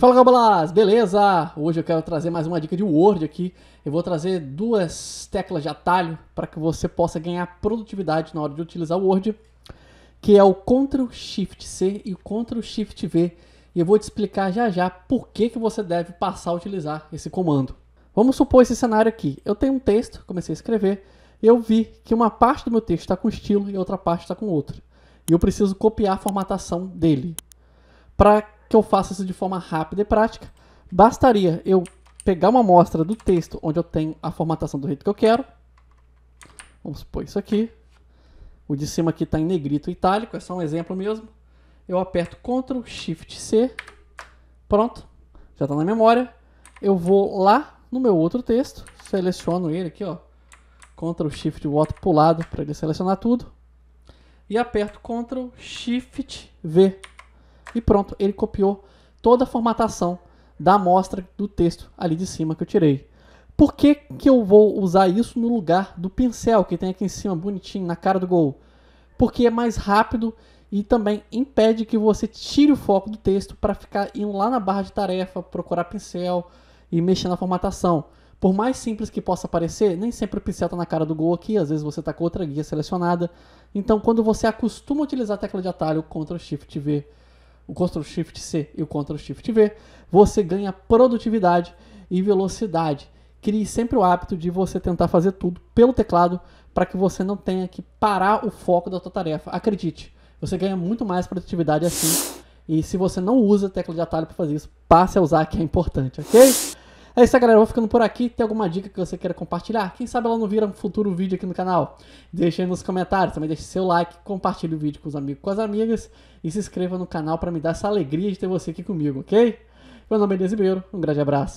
Fala Gabalas, beleza? Hoje eu quero trazer mais uma dica de Word aqui. Eu vou trazer duas teclas de atalho para que você possa ganhar produtividade na hora de utilizar o Word, que é o Ctrl Shift C e o Ctrl Shift V. E eu vou te explicar já já por que, que você deve passar a utilizar esse comando. Vamos supor esse cenário aqui. Eu tenho um texto, comecei a escrever, e eu vi que uma parte do meu texto está com estilo e outra parte está com outro. E eu preciso copiar a formatação dele. Para que eu faça isso de forma rápida e prática. Bastaria eu pegar uma amostra do texto onde eu tenho a formatação do jeito que eu quero. Vamos supor isso aqui. O de cima aqui está em negrito itálico, é só um exemplo mesmo. Eu aperto Ctrl Shift C. Pronto, já está na memória. Eu vou lá no meu outro texto, seleciono ele aqui, ó. Ctrl Shift Alt pulado para ele selecionar tudo. E aperto Ctrl Shift V e pronto, ele copiou toda a formatação da amostra do texto ali de cima que eu tirei. Por que, que eu vou usar isso no lugar do pincel que tem aqui em cima, bonitinho, na cara do gol? Porque é mais rápido e também impede que você tire o foco do texto para ficar indo lá na barra de tarefa, procurar pincel e mexer na formatação. Por mais simples que possa parecer, nem sempre o pincel está na cara do gol aqui, às vezes você está com outra guia selecionada. Então, quando você acostuma a utilizar a tecla de atalho Ctrl Shift V o Ctrl Shift C e o Ctrl Shift V, você ganha produtividade e velocidade. Crie sempre o hábito de você tentar fazer tudo pelo teclado para que você não tenha que parar o foco da sua tarefa. Acredite, você ganha muito mais produtividade assim. E se você não usa tecla de atalho para fazer isso, passe a usar que é importante, ok? É isso aí, galera. Eu vou ficando por aqui. Tem alguma dica que você queira compartilhar? Quem sabe ela não vira um futuro vídeo aqui no canal? Deixe aí nos comentários. Também deixe seu like, compartilhe o vídeo com os amigos, com as amigas. E se inscreva no canal para me dar essa alegria de ter você aqui comigo, ok? Meu nome é Elias Ribeiro. Um grande abraço.